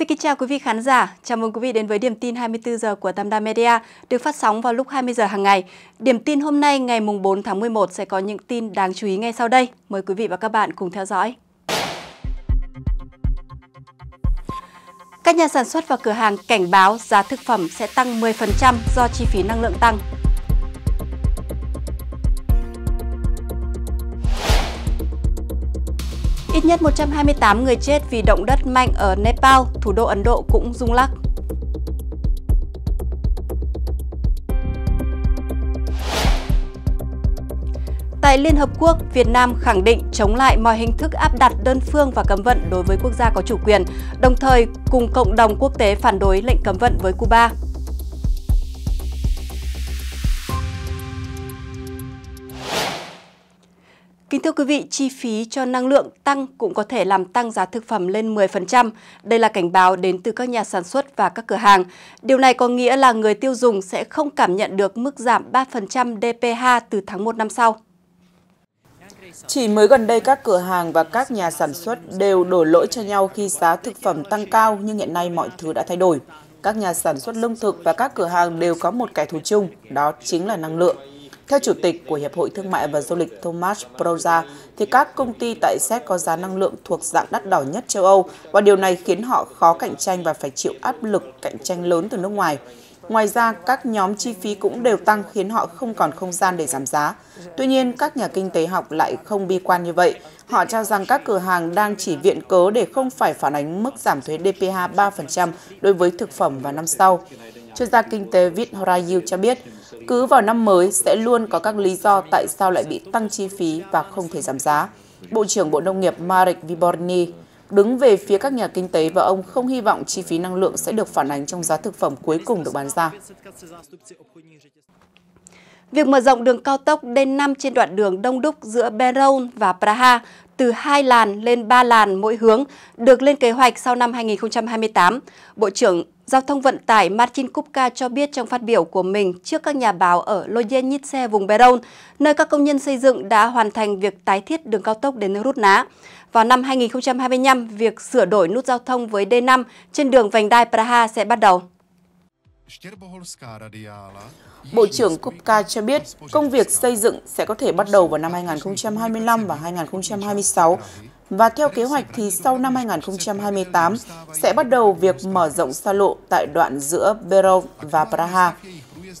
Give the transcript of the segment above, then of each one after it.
Xin kính chào quý vị khán giả, chào mừng quý vị đến với điểm tin 24 giờ của Tam Đa Media, được phát sóng vào lúc 20 giờ hàng ngày. Điểm tin hôm nay ngày mùng 4 tháng 11 sẽ có những tin đáng chú ý ngay sau đây. Mời quý vị và các bạn cùng theo dõi. Các nhà sản xuất và cửa hàng cảnh báo giá thực phẩm sẽ tăng 10% do chi phí năng lượng tăng. Ít nhất 128 người chết vì động đất mạnh ở Nepal, thủ đô Ấn Độ cũng rung lắc. Tại Liên Hợp Quốc, Việt Nam khẳng định chống lại mọi hình thức áp đặt đơn phương và cấm vận đối với quốc gia có chủ quyền, đồng thời cùng cộng đồng quốc tế phản đối lệnh cấm vận với Cuba. Kính thưa quý vị, chi phí cho năng lượng tăng cũng có thể làm tăng giá thực phẩm lên 10%. Đây là cảnh báo đến từ các nhà sản xuất và các cửa hàng. Điều này có nghĩa là người tiêu dùng sẽ không cảm nhận được mức giảm 3% DPH từ tháng 1 năm sau. Chỉ mới gần đây các cửa hàng và các nhà sản xuất đều đổ lỗi cho nhau khi giá thực phẩm tăng cao nhưng hiện nay mọi thứ đã thay đổi. Các nhà sản xuất lương thực và các cửa hàng đều có một kẻ thù chung, đó chính là năng lượng. Theo Chủ tịch của Hiệp hội Thương mại và Du lịch Thomas Proza, thì các công ty tại Séc có giá năng lượng thuộc dạng đắt đỏ nhất châu Âu và điều này khiến họ khó cạnh tranh và phải chịu áp lực cạnh tranh lớn từ nước ngoài. Ngoài ra, các nhóm chi phí cũng đều tăng khiến họ không còn không gian để giảm giá. Tuy nhiên, các nhà kinh tế học lại không bi quan như vậy. Họ cho rằng các cửa hàng đang chỉ viện cớ để không phải phản ánh mức giảm thuế DPH 3% đối với thực phẩm vào năm sau chuyên gia kinh tế Vit Horayu cho biết, cứ vào năm mới sẽ luôn có các lý do tại sao lại bị tăng chi phí và không thể giảm giá. Bộ trưởng Bộ Nông nghiệp Marek Viborni đứng về phía các nhà kinh tế và ông không hy vọng chi phí năng lượng sẽ được phản ánh trong giá thực phẩm cuối cùng được bán ra. Việc mở rộng đường cao tốc D5 trên đoạn đường đông đúc giữa Berlin và Praha từ 2 làn lên 3 làn mỗi hướng được lên kế hoạch sau năm 2028. Bộ trưởng Giao thông Vận tải Martin Kupka cho biết trong phát biểu của mình trước các nhà báo ở Lojenitse vùng Beron, nơi các công nhân xây dựng đã hoàn thành việc tái thiết đường cao tốc đến Rút Ná. Vào năm 2025, việc sửa đổi nút giao thông với D5 trên đường vành đai Praha sẽ bắt đầu. Bộ trưởng Kupka cho biết công việc xây dựng sẽ có thể bắt đầu vào năm 2025 và 2026 và theo kế hoạch thì sau năm 2028 sẽ bắt đầu việc mở rộng xa lộ tại đoạn giữa Berov và Praha.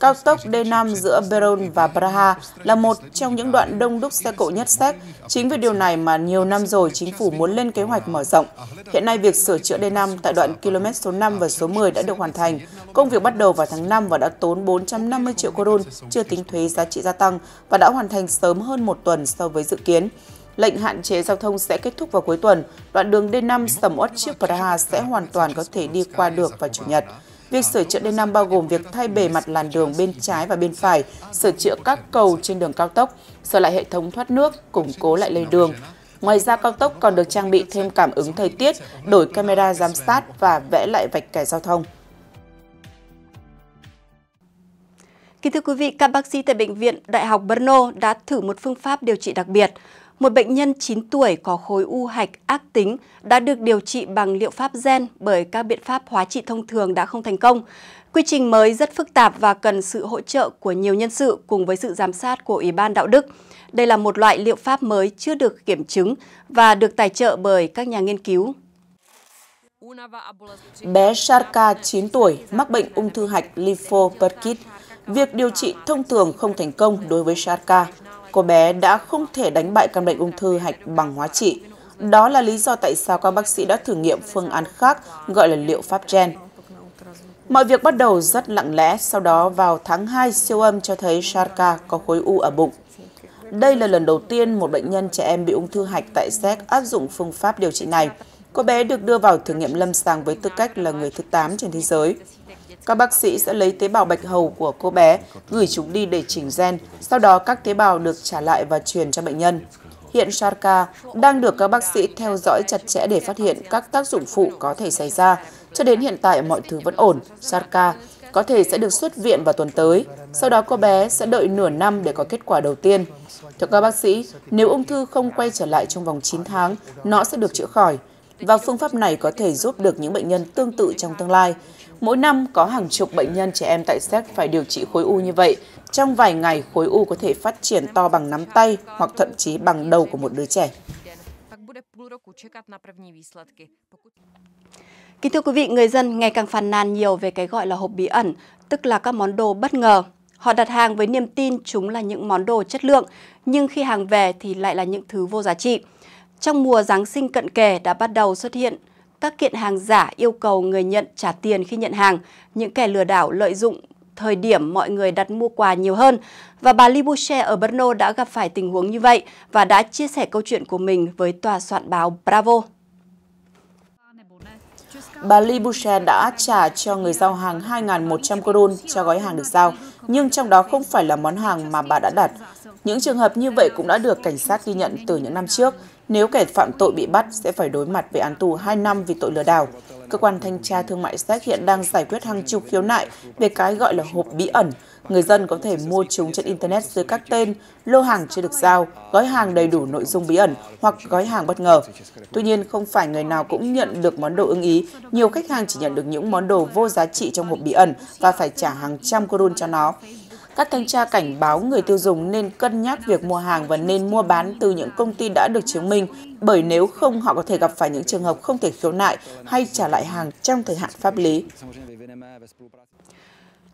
Cao tốc D5 giữa Beron và Praha là một trong những đoạn đông đúc xe cộ nhất Séc. Chính vì điều này mà nhiều năm rồi chính phủ muốn lên kế hoạch mở rộng. Hiện nay việc sửa chữa D5 tại đoạn km số 5 và số 10 đã được hoàn thành. Công việc bắt đầu vào tháng 5 và đã tốn 450 triệu koron chưa tính thuế giá trị gia tăng và đã hoàn thành sớm hơn một tuần so với dự kiến. Lệnh hạn chế giao thông sẽ kết thúc vào cuối tuần. Đoạn đường D5 sầm uất trước Praha sẽ hoàn toàn có thể đi qua được vào Chủ nhật. Việc sửa chữa đê năm bao gồm việc thay bề mặt làn đường bên trái và bên phải, sửa chữa các cầu trên đường cao tốc, sửa lại hệ thống thoát nước, củng cố lại lề đường. Ngoài ra, cao tốc còn được trang bị thêm cảm ứng thời tiết, đổi camera giám sát và vẽ lại vạch kẻ giao thông. Kính thưa quý vị, các bác sĩ tại Bệnh viện Đại học Brno đã thử một phương pháp điều trị đặc biệt. Một bệnh nhân 9 tuổi có khối u hạch ác tính đã được điều trị bằng liệu pháp gen bởi các biện pháp hóa trị thông thường đã không thành công. Quy trình mới rất phức tạp và cần sự hỗ trợ của nhiều nhân sự cùng với sự giám sát của Ủy ban Đạo đức. Đây là một loại liệu pháp mới chưa được kiểm chứng và được tài trợ bởi các nhà nghiên cứu. Bé Sharka 9 tuổi mắc bệnh ung thư hạch lymphoblastic việc điều trị thông thường không thành công đối với Sharka. Cô bé đã không thể đánh bại căn bệnh ung thư hạch bằng hóa trị. Đó là lý do tại sao các bác sĩ đã thử nghiệm phương án khác gọi là liệu pháp gen. Mọi việc bắt đầu rất lặng lẽ, sau đó vào tháng 2 siêu âm cho thấy Sharka có khối u ở bụng. Đây là lần đầu tiên một bệnh nhân trẻ em bị ung thư hạch tại Séc áp dụng phương pháp điều trị này. Cô bé được đưa vào thử nghiệm lâm sàng với tư cách là người thứ 8 trên thế giới các bác sĩ sẽ lấy tế bào bạch hầu của cô bé, gửi chúng đi để chỉnh gen, sau đó các tế bào được trả lại và truyền cho bệnh nhân. Hiện Sharka đang được các bác sĩ theo dõi chặt chẽ để phát hiện các tác dụng phụ có thể xảy ra. Cho đến hiện tại mọi thứ vẫn ổn, Sharka có thể sẽ được xuất viện vào tuần tới. Sau đó cô bé sẽ đợi nửa năm để có kết quả đầu tiên. Theo các bác sĩ, nếu ung thư không quay trở lại trong vòng 9 tháng, nó sẽ được chữa khỏi và phương pháp này có thể giúp được những bệnh nhân tương tự trong tương lai. Mỗi năm có hàng chục bệnh nhân trẻ em tại Séc phải điều trị khối u như vậy. Trong vài ngày, khối u có thể phát triển to bằng nắm tay hoặc thậm chí bằng đầu của một đứa trẻ. Kính thưa quý vị, người dân ngày càng phàn nàn nhiều về cái gọi là hộp bí ẩn, tức là các món đồ bất ngờ. Họ đặt hàng với niềm tin chúng là những món đồ chất lượng, nhưng khi hàng về thì lại là những thứ vô giá trị. Trong mùa Giáng sinh cận kề đã bắt đầu xuất hiện các kiện hàng giả yêu cầu người nhận trả tiền khi nhận hàng, những kẻ lừa đảo lợi dụng thời điểm mọi người đặt mua quà nhiều hơn. Và bà Lee Boucher ở Brno đã gặp phải tình huống như vậy và đã chia sẻ câu chuyện của mình với tòa soạn báo Bravo. Bà Lee Boucher đã trả cho người giao hàng 2.100 koron cho gói hàng được giao, nhưng trong đó không phải là món hàng mà bà đã đặt. Những trường hợp như vậy cũng đã được cảnh sát ghi nhận từ những năm trước, nếu kẻ phạm tội bị bắt sẽ phải đối mặt với án tù 2 năm vì tội lừa đảo. Cơ quan thanh tra thương mại Séc hiện đang giải quyết hàng chục khiếu nại về cái gọi là hộp bí ẩn. Người dân có thể mua chúng trên Internet dưới các tên, lô hàng chưa được giao, gói hàng đầy đủ nội dung bí ẩn hoặc gói hàng bất ngờ. Tuy nhiên, không phải người nào cũng nhận được món đồ ưng ý. Nhiều khách hàng chỉ nhận được những món đồ vô giá trị trong hộp bí ẩn và phải trả hàng trăm korun cho nó. Các thanh tra cảnh báo người tiêu dùng nên cân nhắc việc mua hàng và nên mua bán từ những công ty đã được chứng minh, bởi nếu không họ có thể gặp phải những trường hợp không thể khiếu nại hay trả lại hàng trong thời hạn pháp lý.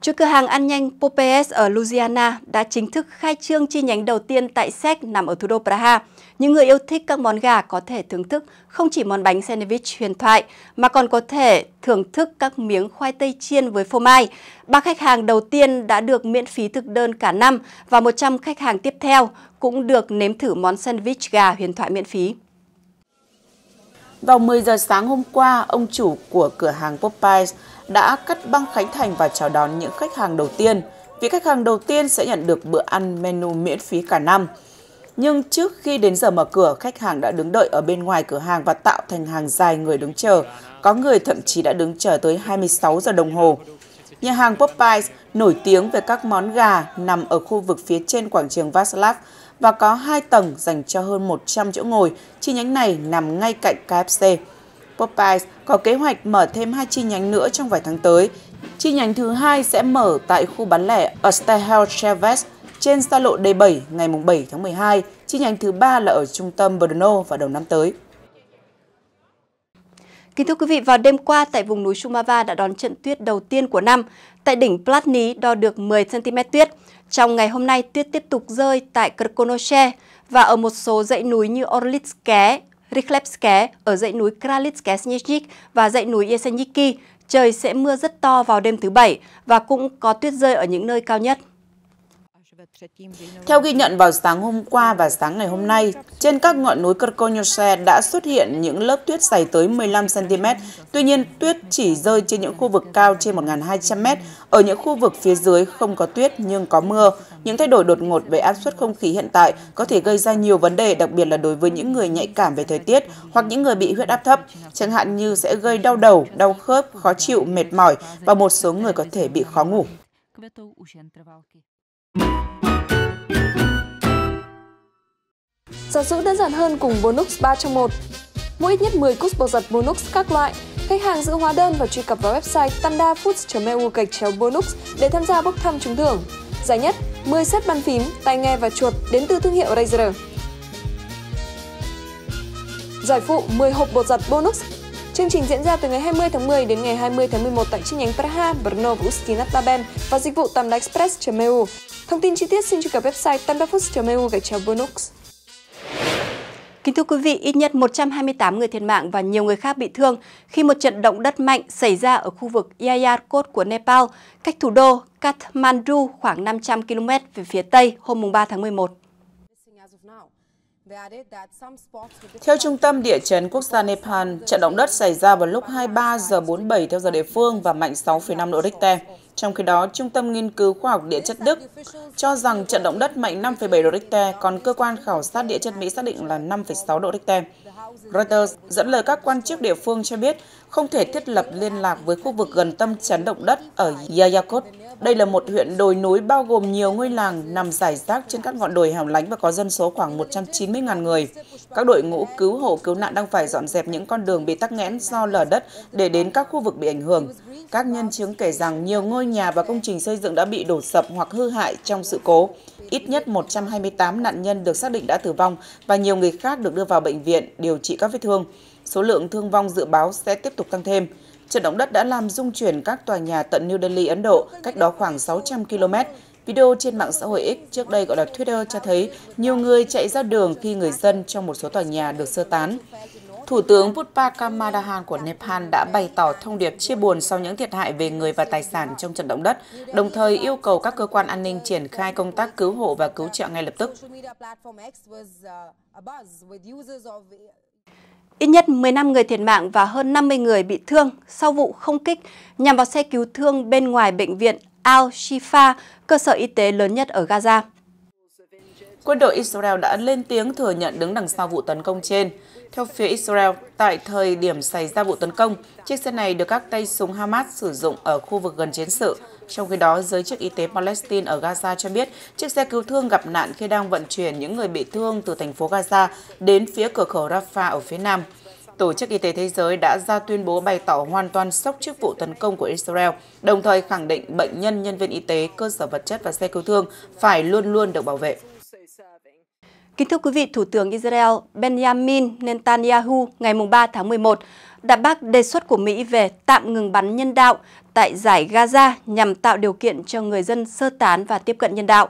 Chuỗi cửa hàng ăn nhanh Popeyes ở Louisiana đã chính thức khai trương chi nhánh đầu tiên tại Séc nằm ở thủ đô Praha. Những người yêu thích các món gà có thể thưởng thức không chỉ món bánh sandwich huyền thoại mà còn có thể thưởng thức các miếng khoai tây chiên với phô mai. Ba khách hàng đầu tiên đã được miễn phí thực đơn cả năm và 100 khách hàng tiếp theo cũng được nếm thử món sandwich gà huyền thoại miễn phí. Vào 10 giờ sáng hôm qua, ông chủ của cửa hàng Popeyes đã cắt băng khánh thành và chào đón những khách hàng đầu tiên. Vì khách hàng đầu tiên sẽ nhận được bữa ăn menu miễn phí cả năm nhưng trước khi đến giờ mở cửa, khách hàng đã đứng đợi ở bên ngoài cửa hàng và tạo thành hàng dài người đứng chờ. Có người thậm chí đã đứng chờ tới 26 giờ đồng hồ. Nhà hàng Popeyes nổi tiếng về các món gà nằm ở khu vực phía trên quảng trường Václav và có hai tầng dành cho hơn 100 chỗ ngồi. Chi nhánh này nằm ngay cạnh KFC. Popeyes có kế hoạch mở thêm hai chi nhánh nữa trong vài tháng tới. Chi nhánh thứ hai sẽ mở tại khu bán lẻ ở Stahel Chavez trên xa lộ D7 ngày 7 tháng 12, chi nhánh thứ ba là ở trung tâm Brno vào đầu năm tới. Kính thưa quý vị, vào đêm qua tại vùng núi Sumava đã đón trận tuyết đầu tiên của năm. Tại đỉnh Platni đo được 10cm tuyết. Trong ngày hôm nay, tuyết tiếp tục rơi tại Krkonoše và ở một số dãy núi như Orlitské, Riklepské, ở dãy núi Kralitské Snezhnik và dãy núi Yeseniki. Trời sẽ mưa rất to vào đêm thứ Bảy và cũng có tuyết rơi ở những nơi cao nhất. Theo ghi nhận vào sáng hôm qua và sáng ngày hôm nay, trên các ngọn núi Kerkonyose đã xuất hiện những lớp tuyết dày tới 15cm. Tuy nhiên, tuyết chỉ rơi trên những khu vực cao trên 1.200m. Ở những khu vực phía dưới không có tuyết nhưng có mưa. Những thay đổi đột ngột về áp suất không khí hiện tại có thể gây ra nhiều vấn đề, đặc biệt là đối với những người nhạy cảm về thời tiết hoặc những người bị huyết áp thấp, chẳng hạn như sẽ gây đau đầu, đau khớp, khó chịu, mệt mỏi và một số người có thể bị khó ngủ. Giặt giũ đơn giản hơn cùng Bonux 3 trong 1. Mua ít nhất 10 cúc bột giật Bonux các loại. Khách hàng giữ hóa đơn và truy cập vào website tandafoods.eu gạch chéo Bonux để tham gia bốc thăm trúng thưởng. Giải nhất, 10 set bàn phím, tai nghe và chuột đến từ thương hiệu Razer. Giải phụ 10 hộp bột giật Bonux Chương trình diễn ra từ ngày 20 tháng 10 đến ngày 20 tháng 11 tại chi nhánh Praha, Brno và Ustina Taben và dịch vụ tamdaexpress Express.eu. Thông tin chi tiết xin truy cập website tamdafoods.eu gạch chéo Bonux. Kính thưa quý vị, ít nhất 128 người thiệt mạng và nhiều người khác bị thương khi một trận động đất mạnh xảy ra ở khu vực Yayarkot của Nepal, cách thủ đô Kathmandu khoảng 500 km về phía Tây hôm 3 tháng 11. Theo Trung tâm Địa chấn Quốc gia Nepal, trận động đất xảy ra vào lúc 23 giờ 47 theo giờ địa phương và mạnh 6,5 độ Richter. Trong khi đó, Trung tâm Nghiên cứu Khoa học Địa chất Đức cho rằng trận động đất mạnh 5,7 độ Richter, còn cơ quan khảo sát địa chất Mỹ xác định là 5,6 độ Richter. Reuters dẫn lời các quan chức địa phương cho biết không thể thiết lập liên lạc với khu vực gần tâm chấn động đất ở Yayakot. Đây là một huyện đồi núi bao gồm nhiều ngôi làng nằm rải rác trên các ngọn đồi hẻo lánh và có dân số khoảng 190.000 người. Các đội ngũ cứu hộ cứu nạn đang phải dọn dẹp những con đường bị tắc nghẽn do lở đất để đến các khu vực bị ảnh hưởng. Các nhân chứng kể rằng nhiều ngôi nhà và công trình xây dựng đã bị đổ sập hoặc hư hại trong sự cố ít nhất 128 nạn nhân được xác định đã tử vong và nhiều người khác được đưa vào bệnh viện điều trị các vết thương. Số lượng thương vong dự báo sẽ tiếp tục tăng thêm. Trận động đất đã làm rung chuyển các tòa nhà tận New Delhi, Ấn Độ, cách đó khoảng 600 km. Video trên mạng xã hội X, trước đây gọi là Twitter, cho thấy nhiều người chạy ra đường khi người dân trong một số tòa nhà được sơ tán. Thủ tướng Butpa Kamadahan của Nepal đã bày tỏ thông điệp chia buồn sau những thiệt hại về người và tài sản trong trận động đất, đồng thời yêu cầu các cơ quan an ninh triển khai công tác cứu hộ và cứu trợ ngay lập tức. Ít nhất 15 người thiệt mạng và hơn 50 người bị thương sau vụ không kích nhằm vào xe cứu thương bên ngoài bệnh viện Al-Shifa, cơ sở y tế lớn nhất ở Gaza. Quân đội Israel đã lên tiếng thừa nhận đứng đằng sau vụ tấn công trên. Theo phía Israel, tại thời điểm xảy ra vụ tấn công, chiếc xe này được các tay súng Hamas sử dụng ở khu vực gần chiến sự. Trong khi đó, giới chức y tế Palestine ở Gaza cho biết chiếc xe cứu thương gặp nạn khi đang vận chuyển những người bị thương từ thành phố Gaza đến phía cửa khẩu Rafah ở phía nam. Tổ chức Y tế Thế giới đã ra tuyên bố bày tỏ hoàn toàn sốc trước vụ tấn công của Israel, đồng thời khẳng định bệnh nhân, nhân viên y tế, cơ sở vật chất và xe cứu thương phải luôn luôn được bảo vệ. Kính thưa quý vị, Thủ tướng Israel Benjamin Netanyahu ngày 3 tháng 11 đã bác đề xuất của Mỹ về tạm ngừng bắn nhân đạo tại giải Gaza nhằm tạo điều kiện cho người dân sơ tán và tiếp cận nhân đạo.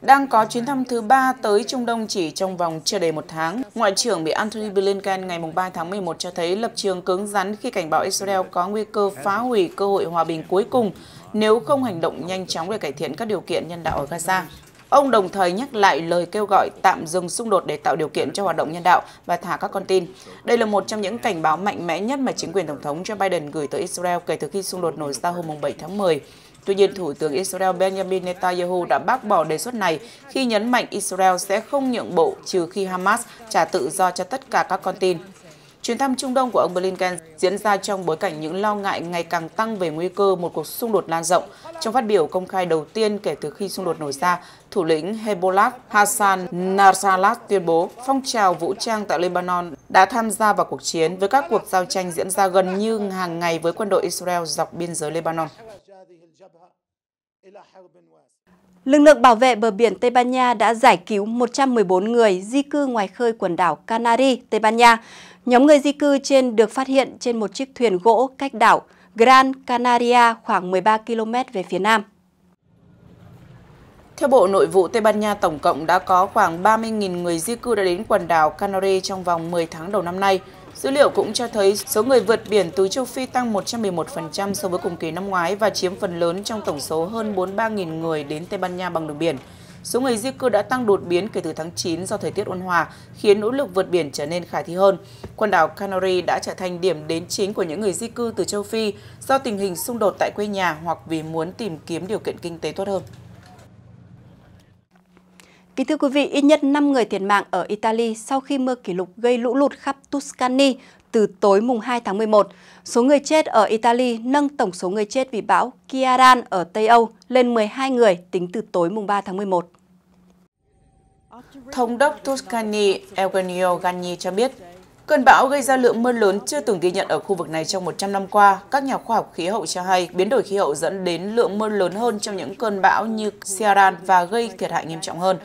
Đang có chuyến thăm thứ ba tới Trung Đông chỉ trong vòng chưa đầy một tháng, Ngoại trưởng Mỹ Antony Blinken ngày 3 tháng 11 cho thấy lập trường cứng rắn khi cảnh báo Israel có nguy cơ phá hủy cơ hội hòa bình cuối cùng nếu không hành động nhanh chóng để cải thiện các điều kiện nhân đạo ở Gaza. Ông đồng thời nhắc lại lời kêu gọi tạm dừng xung đột để tạo điều kiện cho hoạt động nhân đạo và thả các con tin. Đây là một trong những cảnh báo mạnh mẽ nhất mà chính quyền Tổng thống Joe Biden gửi tới Israel kể từ khi xung đột nổ ra hôm 7 tháng 10. Tuy nhiên, Thủ tướng Israel Benjamin Netanyahu đã bác bỏ đề xuất này khi nhấn mạnh Israel sẽ không nhượng bộ trừ khi Hamas trả tự do cho tất cả các con tin. Chuyến thăm Trung Đông của ông Blinken diễn ra trong bối cảnh những lo ngại ngày càng tăng về nguy cơ một cuộc xung đột lan rộng. Trong phát biểu công khai đầu tiên kể từ khi xung đột nổ ra, thủ lĩnh Hezbollah Hassan Nasrallah tuyên bố phong trào vũ trang tại Lebanon đã tham gia vào cuộc chiến với các cuộc giao tranh diễn ra gần như hàng ngày với quân đội Israel dọc biên giới Lebanon. Lực lượng bảo vệ bờ biển Tây Ban Nha đã giải cứu 114 người di cư ngoài khơi quần đảo Canary, Tây Ban Nha. Nhóm người di cư trên được phát hiện trên một chiếc thuyền gỗ cách đảo Gran Canaria khoảng 13 km về phía nam. Theo Bộ Nội vụ Tây Ban Nha, tổng cộng đã có khoảng 30.000 người di cư đã đến quần đảo Canary trong vòng 10 tháng đầu năm nay. Dữ liệu cũng cho thấy số người vượt biển từ châu Phi tăng 111% so với cùng kỳ năm ngoái và chiếm phần lớn trong tổng số hơn 43.000 người đến Tây Ban Nha bằng đường biển. Số người di cư đã tăng đột biến kể từ tháng 9 do thời tiết ôn hòa, khiến nỗ lực vượt biển trở nên khả thi hơn. Quần đảo Canary đã trở thành điểm đến chính của những người di cư từ châu Phi do tình hình xung đột tại quê nhà hoặc vì muốn tìm kiếm điều kiện kinh tế tốt hơn. Kính thưa quý vị, ít nhất 5 người thiệt mạng ở Italy sau khi mưa kỷ lục gây lũ lụt khắp Tuscany, từ tối mùng 2 tháng 11. Số người chết ở Italy nâng tổng số người chết vì bão Kiaran ở Tây Âu lên 12 người tính từ tối mùng 3 tháng 11. Thống đốc Tuscany Eugenio Gagni cho biết, cơn bão gây ra lượng mưa lớn chưa từng ghi nhận ở khu vực này trong 100 năm qua. Các nhà khoa học khí hậu cho hay biến đổi khí hậu dẫn đến lượng mưa lớn hơn trong những cơn bão như Ciaran và gây thiệt hại nghiêm trọng hơn.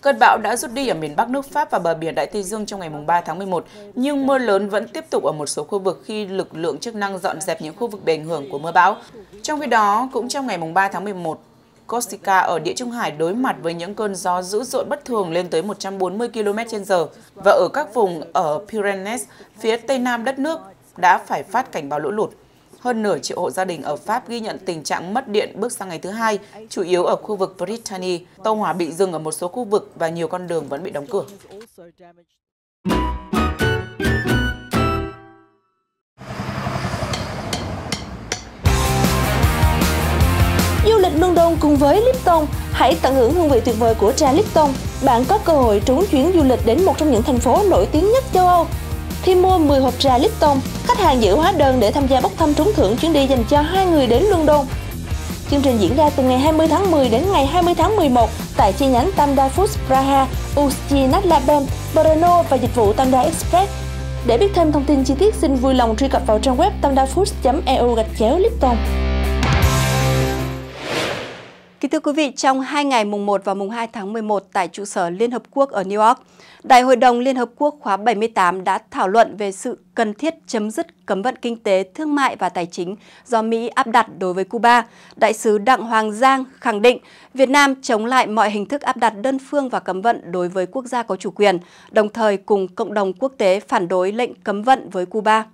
Cơn bão đã rút đi ở miền Bắc nước Pháp và bờ biển Đại Tây Dương trong ngày 3 tháng 11, nhưng mưa lớn vẫn tiếp tục ở một số khu vực khi lực lượng chức năng dọn dẹp những khu vực bị ảnh hưởng của mưa bão. Trong khi đó, cũng trong ngày 3 tháng 11, Corsica ở Địa Trung Hải đối mặt với những cơn gió dữ dội bất thường lên tới 140 km/h và ở các vùng ở Pyrenees, phía tây nam đất nước đã phải phát cảnh báo lũ lụt. Hơn nửa triệu hộ gia đình ở Pháp ghi nhận tình trạng mất điện bước sang ngày thứ hai, chủ yếu ở khu vực Brittany. Tàu hỏa bị dừng ở một số khu vực và nhiều con đường vẫn bị đóng cửa. Du lịch London cùng với Lipton, hãy tận hưởng hương vị tuyệt vời của trà Lipton. Bạn có cơ hội trúng chuyến du lịch đến một trong những thành phố nổi tiếng nhất châu Âu khi mua 10 hộp trà Lipton, khách hàng giữ hóa đơn để tham gia bốc thăm trúng thưởng chuyến đi dành cho hai người đến London. Chương trình diễn ra từ ngày 20 tháng 10 đến ngày 20 tháng 11 tại chi nhánh Tamda Foods Praha, Usti Natlaben, Brno và dịch vụ Tamda Express. Để biết thêm thông tin chi tiết, xin vui lòng truy cập vào trang web tamdafoods.eu gạch chéo Lipton. Kính thưa quý vị, trong hai ngày mùng 1 và mùng 2 tháng 11 tại trụ sở Liên Hợp Quốc ở New York, Đại hội đồng Liên Hợp Quốc khóa 78 đã thảo luận về sự cần thiết chấm dứt cấm vận kinh tế, thương mại và tài chính do Mỹ áp đặt đối với Cuba. Đại sứ Đặng Hoàng Giang khẳng định Việt Nam chống lại mọi hình thức áp đặt đơn phương và cấm vận đối với quốc gia có chủ quyền, đồng thời cùng cộng đồng quốc tế phản đối lệnh cấm vận với Cuba.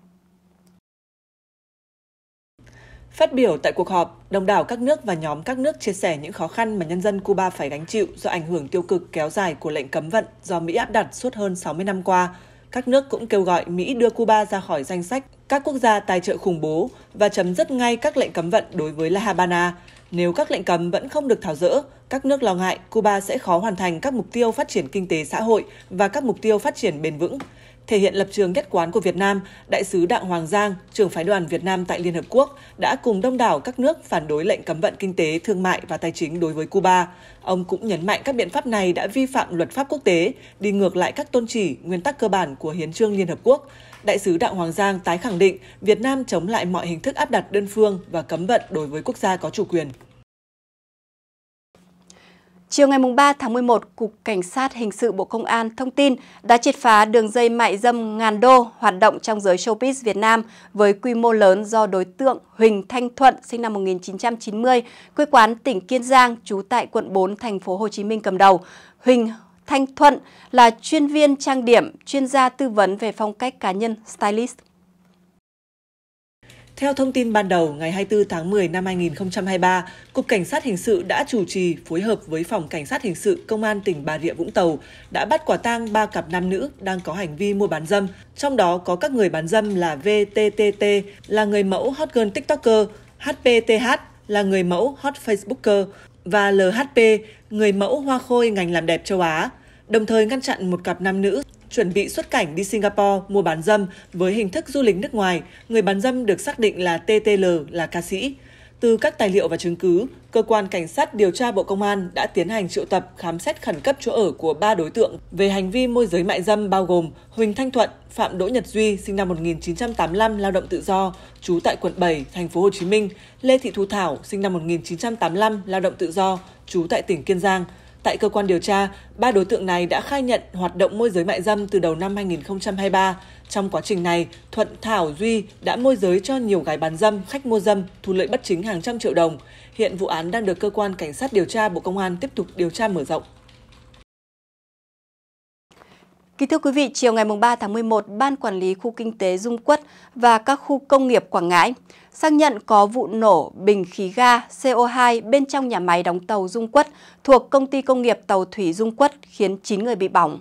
Phát biểu tại cuộc họp, đông đảo các nước và nhóm các nước chia sẻ những khó khăn mà nhân dân Cuba phải gánh chịu do ảnh hưởng tiêu cực kéo dài của lệnh cấm vận do Mỹ áp đặt suốt hơn 60 năm qua. Các nước cũng kêu gọi Mỹ đưa Cuba ra khỏi danh sách các quốc gia tài trợ khủng bố và chấm dứt ngay các lệnh cấm vận đối với La Habana. Nếu các lệnh cấm vẫn không được tháo rỡ, các nước lo ngại Cuba sẽ khó hoàn thành các mục tiêu phát triển kinh tế xã hội và các mục tiêu phát triển bền vững. Thể hiện lập trường nhất quán của Việt Nam, Đại sứ Đặng Hoàng Giang, trưởng phái đoàn Việt Nam tại Liên Hợp Quốc, đã cùng đông đảo các nước phản đối lệnh cấm vận kinh tế, thương mại và tài chính đối với Cuba. Ông cũng nhấn mạnh các biện pháp này đã vi phạm luật pháp quốc tế, đi ngược lại các tôn chỉ, nguyên tắc cơ bản của Hiến trương Liên Hợp Quốc. Đại sứ Đặng Hoàng Giang tái khẳng định Việt Nam chống lại mọi hình thức áp đặt đơn phương và cấm vận đối với quốc gia có chủ quyền. Chiều ngày 3 tháng 11, Cục Cảnh sát Hình sự Bộ Công an thông tin đã triệt phá đường dây mại dâm ngàn đô hoạt động trong giới showbiz Việt Nam với quy mô lớn do đối tượng Huỳnh Thanh Thuận sinh năm 1990, quê quán tỉnh Kiên Giang, trú tại quận 4, thành phố Hồ Chí Minh cầm đầu. Huỳnh Thanh Thuận là chuyên viên trang điểm, chuyên gia tư vấn về phong cách cá nhân, stylist. Theo thông tin ban đầu, ngày 24 tháng 10 năm 2023, Cục Cảnh sát Hình sự đã chủ trì phối hợp với Phòng Cảnh sát Hình sự Công an tỉnh Bà Rịa Vũng Tàu đã bắt quả tang ba cặp nam nữ đang có hành vi mua bán dâm, trong đó có các người bán dâm là VTTT là người mẫu hot girl tiktoker, HPTH là người mẫu hot facebooker và LHP, người mẫu hoa khôi ngành làm đẹp châu Á, đồng thời ngăn chặn một cặp nam nữ chuẩn bị xuất cảnh đi Singapore mua bán dâm với hình thức du lịch nước ngoài, người bán dâm được xác định là TTL là ca sĩ. Từ các tài liệu và chứng cứ, cơ quan cảnh sát điều tra Bộ Công an đã tiến hành triệu tập khám xét khẩn cấp chỗ ở của ba đối tượng về hành vi môi giới mại dâm bao gồm Huỳnh Thanh Thuận, Phạm Đỗ Nhật Duy sinh năm 1985 lao động tự do, trú tại quận 7, thành phố Hồ Chí Minh, Lê Thị Thu Thảo sinh năm 1985 lao động tự do, trú tại tỉnh Kiên Giang Tại cơ quan điều tra, ba đối tượng này đã khai nhận hoạt động môi giới mại dâm từ đầu năm 2023. Trong quá trình này, Thuận, Thảo, Duy đã môi giới cho nhiều gái bán dâm, khách mua dâm, thu lợi bất chính hàng trăm triệu đồng. Hiện vụ án đang được cơ quan cảnh sát điều tra Bộ Công an tiếp tục điều tra mở rộng. Thì thưa quý vị, chiều ngày 3 tháng 11, Ban Quản lý Khu Kinh tế Dung Quất và các khu công nghiệp Quảng Ngãi xác nhận có vụ nổ bình khí ga CO2 bên trong nhà máy đóng tàu Dung Quất thuộc Công ty Công nghiệp Tàu Thủy Dung Quất khiến 9 người bị bỏng.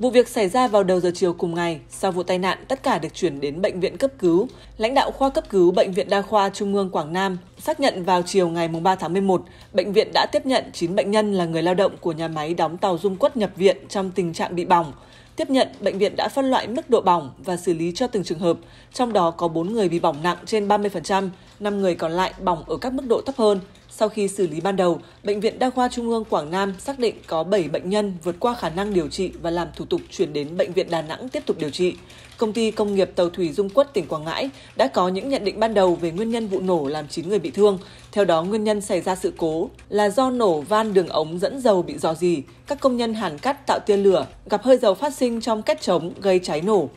Vụ việc xảy ra vào đầu giờ chiều cùng ngày. Sau vụ tai nạn, tất cả được chuyển đến bệnh viện cấp cứu. Lãnh đạo khoa cấp cứu Bệnh viện Đa khoa Trung ương Quảng Nam xác nhận vào chiều ngày 3 tháng 11, bệnh viện đã tiếp nhận 9 bệnh nhân là người lao động của nhà máy đóng tàu dung quất nhập viện trong tình trạng bị bỏng. Tiếp nhận, bệnh viện đã phân loại mức độ bỏng và xử lý cho từng trường hợp, trong đó có 4 người bị bỏng nặng trên 30%, 5 người còn lại bỏng ở các mức độ thấp hơn. Sau khi xử lý ban đầu, Bệnh viện Đa khoa Trung ương Quảng Nam xác định có 7 bệnh nhân vượt qua khả năng điều trị và làm thủ tục chuyển đến Bệnh viện Đà Nẵng tiếp tục điều trị. Công ty Công nghiệp Tàu Thủy Dung Quất tỉnh Quảng Ngãi đã có những nhận định ban đầu về nguyên nhân vụ nổ làm 9 người bị thương. Theo đó, nguyên nhân xảy ra sự cố là do nổ van đường ống dẫn dầu bị dò dì, các công nhân hàn cắt tạo tia lửa, gặp hơi dầu phát sinh trong kết trống gây cháy nổ.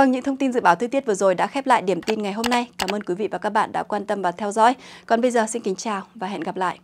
Vâng, những thông tin dự báo thời tiết vừa rồi đã khép lại điểm tin ngày hôm nay. Cảm ơn quý vị và các bạn đã quan tâm và theo dõi. Còn bây giờ xin kính chào và hẹn gặp lại.